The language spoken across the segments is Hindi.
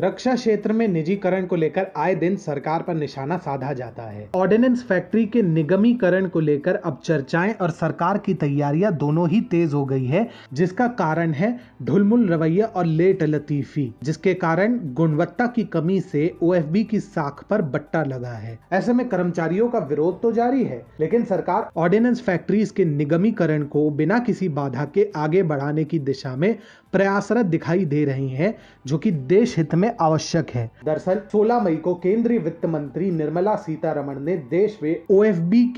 रक्षा क्षेत्र में निजीकरण को लेकर आए दिन सरकार पर निशाना साधा जाता है ऑर्डिनेंस फैक्ट्री के निगमीकरण को लेकर अब चर्चाएं और सरकार की तैयारियां दोनों ही तेज हो गई है जिसका कारण है ढुलमुल रवैया और लेट लतीफी जिसके कारण गुणवत्ता की कमी से ओ की साख पर बट्टा लगा है ऐसे में कर्मचारियों का विरोध तो जारी है लेकिन सरकार ऑर्डिनेंस फैक्ट्रीज के निगमीकरण को बिना किसी बाधा के आगे बढ़ाने की दिशा में प्रयासरत दिखाई दे रही हैं जो कि देश हित में आवश्यक है दरअसल 16 मई को केंद्रीय वित्त मंत्री निर्मला सीतारमण ने देश में ओ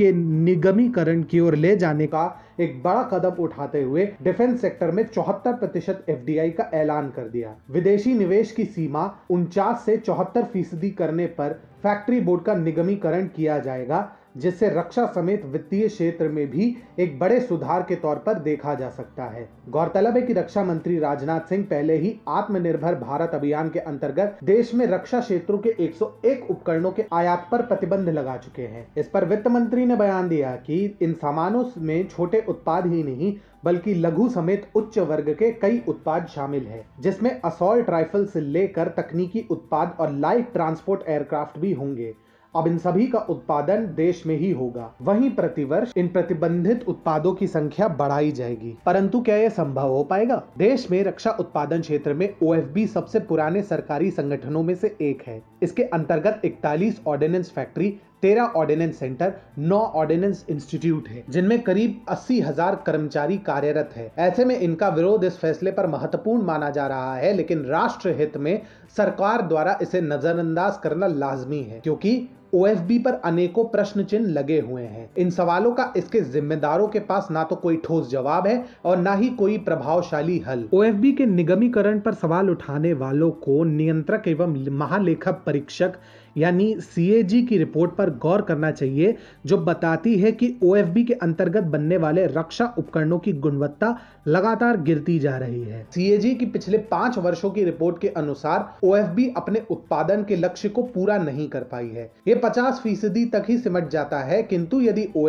के निगमीकरण की ओर ले जाने का एक बड़ा कदम उठाते हुए डिफेंस सेक्टर में चौहत्तर प्रतिशत एफ का ऐलान कर दिया विदेशी निवेश की सीमा उनचास से चौहत्तर फीसदी करने पर फैक्ट्री बोर्ड का निगमीकरण किया जाएगा जिससे रक्षा समेत वित्तीय क्षेत्र में भी एक बड़े सुधार के तौर पर देखा जा सकता है गौरतलब है कि रक्षा मंत्री राजनाथ सिंह पहले ही आत्मनिर्भर भारत अभियान के अंतर्गत देश में रक्षा क्षेत्रों के 101 उपकरणों के आयात पर प्रतिबंध लगा चुके हैं इस पर वित्त मंत्री ने बयान दिया कि इन सामानों में छोटे उत्पाद ही नहीं बल्कि लघु समेत उच्च वर्ग के कई उत्पाद शामिल है जिसमें असॉल्ट राइफल से लेकर तकनीकी उत्पाद और लाइट ट्रांसपोर्ट एयरक्राफ्ट भी होंगे अब इन सभी का उत्पादन देश में ही होगा वहीं प्रतिवर्ष इन प्रतिबंधित उत्पादों की संख्या बढ़ाई जाएगी परंतु क्या यह संभव हो पाएगा देश में रक्षा उत्पादन क्षेत्र में ओ सबसे पुराने सरकारी संगठनों में से एक है इसके अंतर्गत इकतालीस ऑर्डिनेंस फैक्ट्री तेरह ऑर्डिनेंस सेंटर नौ ऑर्डिनेंस इंस्टीट्यूट है जिनमें करीब अस्सी हजार कर्मचारी कार्यरत है ऐसे में इनका विरोध इस फैसले पर महत्वपूर्ण माना जा रहा है लेकिन राष्ट्र हित में सरकार द्वारा इसे नजरअंदाज करना लाजमी है क्योंकि ओएफबी पर अनेकों प्रश्न चिन्ह लगे हुए हैं इन सवालों का इसके जिम्मेदारों के पास ना तो कोई ठोस जवाब है और ना ही कोई प्रभावशाली हल ओएफबी के निगमीकरण पर सवाल उठाने वालों को नियंत्रक एवं महालेखा परीक्षक यानी सी की रिपोर्ट पर गौर करना चाहिए जो बताती है कि ओ के अंतर्गत बनने वाले रक्षा उपकरणों की गुणवत्ता लगातार गिरती जा रही है सी की पिछले पांच वर्षों की रिपोर्ट के अनुसार ओ अपने उत्पादन के लक्ष्य को पूरा नहीं कर पाई है ये पचास फीसदी तक ही सिमट जाता है किंतु यदि ओ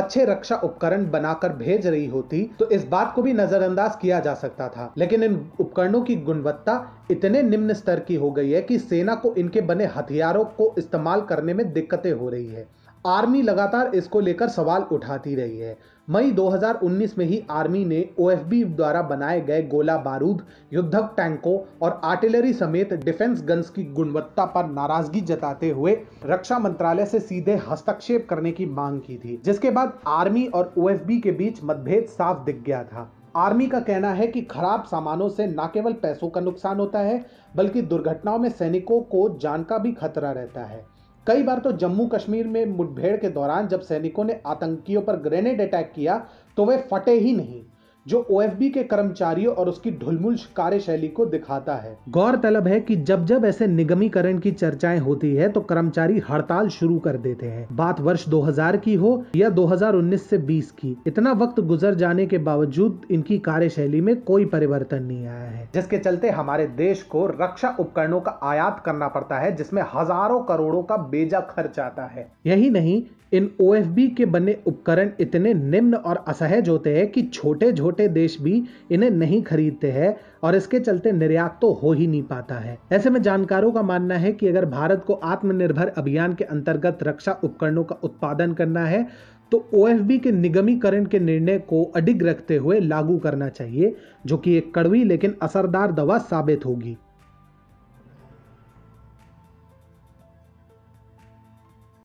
अच्छे रक्षा उपकरण बनाकर भेज रही होती तो इस बात को भी नजरअंदाज किया जा सकता था लेकिन इन उपकरणों की गुणवत्ता इतने निम्न स्तर की हो गई है कि सेना को इनके बने हथियारों को इस्तेमाल करने में दिक्कतें हो रही है आर्मी लगातार इसको लेकर सवाल उठाती रही है मई 2019 में ही आर्मी ने ओ द्वारा बनाए गए गोला बारूद युद्धक टैंकों और आर्टिलरी समेत डिफेंस गन्स की गुणवत्ता पर नाराजगी जताते हुए रक्षा मंत्रालय से सीधे हस्तक्षेप करने की मांग की थी जिसके बाद आर्मी और ओ के बीच मतभेद साफ दिख गया था आर्मी का कहना है कि खराब सामानों से न केवल पैसों का नुकसान होता है बल्कि दुर्घटनाओं में सैनिकों को जान का भी खतरा रहता है कई बार तो जम्मू कश्मीर में मुठभेड़ के दौरान जब सैनिकों ने आतंकियों पर ग्रेनेड अटैक किया तो वे फटे ही नहीं जो ओ के कर्मचारियों और उसकी ढुलमुल कार्यशैली को दिखाता है गौरतलब है कि जब जब ऐसे निगमीकरण की चर्चाएं होती है तो कर्मचारी हड़ताल शुरू कर देते हैं बात वर्ष 2000 की हो या 2019 से 20 की इतना वक्त गुजर जाने के बावजूद इनकी कार्यशैली में कोई परिवर्तन नहीं आया है जिसके चलते हमारे देश को रक्षा उपकरणों का आयात करना पड़ता है जिसमे हजारों करोड़ों का बेजा खर्च आता है यही नहीं इन ओ के बने उपकरण इतने निम्न और असहज होते हैं कि छोटे छोटे छोटे देश भी इन्हें नहीं खरीदते हैं और इसके चलते निर्यात तो हो ही नहीं पाता है ऐसे में जानकारों का मानना है कि अगर भारत को आत्मनिर्भर अभियान के अंतर्गत रक्षा उपकरणों का उत्पादन करना है तो ओ के निगमीकरण के निर्णय को अडिग रखते हुए लागू करना चाहिए जो कि एक कड़वी लेकिन असरदार दवा साबित होगी